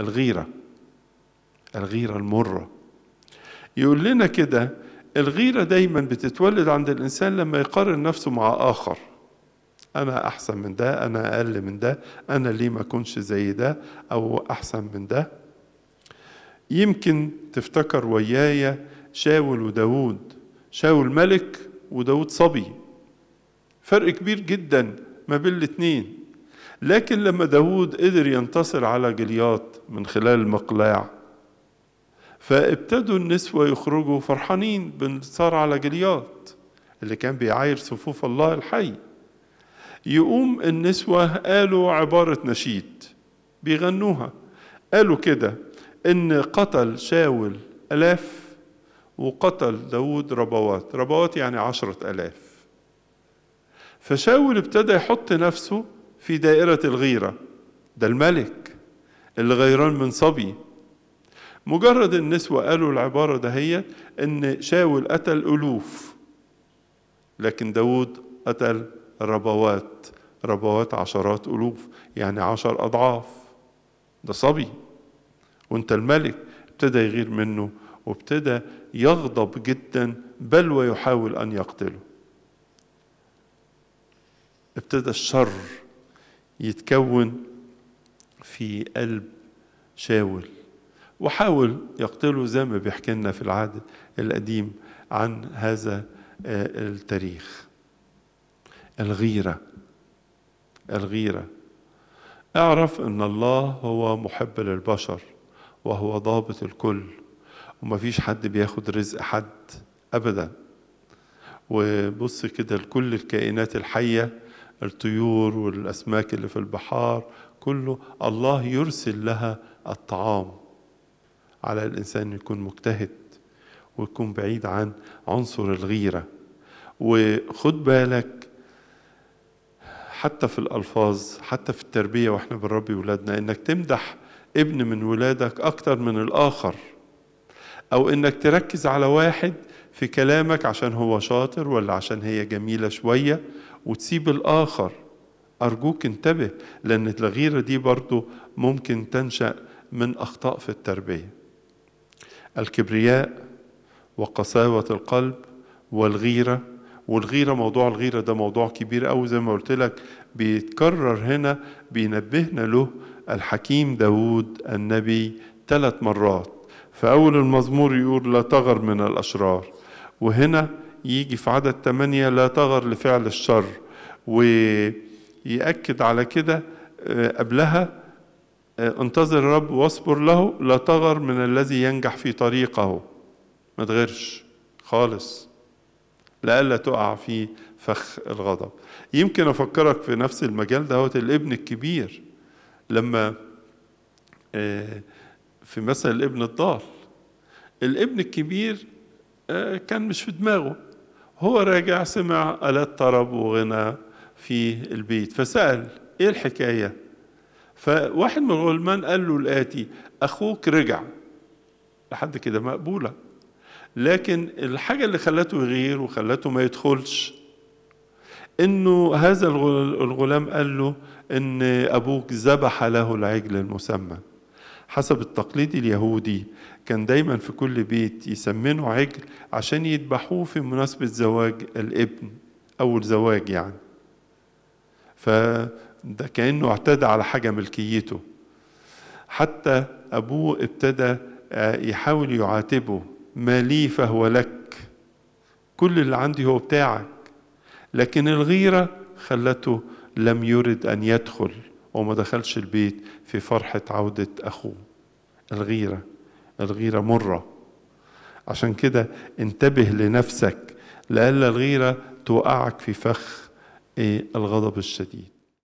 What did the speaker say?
الغيرة الغيرة المرة يقول لنا كده الغيرة دايما بتتولد عند الإنسان لما يقارن نفسه مع آخر أنا أحسن من ده أنا أقل من ده أنا ليه ما أكونش زي ده أو أحسن من ده يمكن تفتكر ويايا شاول وداود شاول ملك وداود صبي فرق كبير جدا ما بين الاتنين لكن لما داود قدر ينتصر على جلياط من خلال المقلاع فابتدوا النسوة يخرجوا فرحانين بانتصار على جلياط اللي كان بيعاير صفوف الله الحي يقوم النسوة قالوا عبارة نشيد بيغنوها قالوا كده إن قتل شاول ألاف وقتل داود ربوات ربوات يعني عشرة ألاف فشاول ابتدى يحط نفسه في دائرة الغيرة ده الملك اللي غيران من صبي مجرد النسوة قالوا العبارة دهيت إن شاول قتل ألوف لكن داود قتل ربوات ربوات عشرات ألوف يعني عشر أضعاف ده صبي وانت الملك ابتدى يغير منه وابتدى يغضب جدا بل ويحاول أن يقتله ابتدى الشر يتكون في قلب شاول وحاول يقتله زي ما بيحكي لنا في العهد القديم عن هذا آه، التاريخ الغيرة الغيرة اعرف ان الله هو محب للبشر وهو ضابط الكل ومفيش حد بياخد رزق حد ابدا وبص كده لكل الكائنات الحيه الطيور والأسماك اللي في البحار كله الله يرسل لها الطعام على الإنسان يكون مجتهد ويكون بعيد عن عنصر الغيرة وخد بالك حتى في الألفاظ حتى في التربية وإحنا بنربي ولادنا إنك تمدح ابن من ولادك أكتر من الآخر أو إنك تركز على واحد في كلامك عشان هو شاطر ولا عشان هي جميلة شوية وتسيب الآخر أرجوك انتبه لأن الغيرة دي برضو ممكن تنشأ من أخطاء في التربية الكبرياء وقساوة القلب والغيرة والغيرة موضوع الغيرة ده موضوع كبير قوي زي ما قلت لك بيتكرر هنا بينبهنا له الحكيم داود النبي ثلاث مرات فأول المزمور يقول لا تغر من الأشرار وهنا يجي في عدد ثمانية لا تغر لفعل الشر ويأكد على كده آه، قبلها آه، انتظر الرب واصبر له لا تغر من الذي ينجح في طريقه ما تغرش خالص لئلا تقع في فخ الغضب يمكن افكرك في نفس المجال دوت الابن الكبير لما آه، في مثل الابن الضال الابن الكبير كان مش في دماغه هو راجع سمع آلات طرب وغنى في البيت فسأل إيه الحكاية فواحد من الغلمان قال له الآتي أخوك رجع لحد كده مقبولة لكن الحاجة اللي خلته يغير وخلته ما يدخلش انه هذا الغلام قال له ان ابوك ذبح له العجل المسمن حسب التقليد اليهودي كان دايما في كل بيت يسمنوا عجل عشان يذبحوه في مناسبة زواج الابن أو الزواج يعني فده كأنه اعتدى على حاجة ملكيته حتى أبوه ابتدى آه، يحاول يعاتبه ما لي فهو لك كل اللي عندي هو بتاعك لكن الغيرة خلته لم يرد أن يدخل وما دخلش البيت في فرحة عودة أخوه الغيرة الغيرة مرة عشان كده انتبه لنفسك لألا الغيرة توقعك في فخ إيه، الغضب الشديد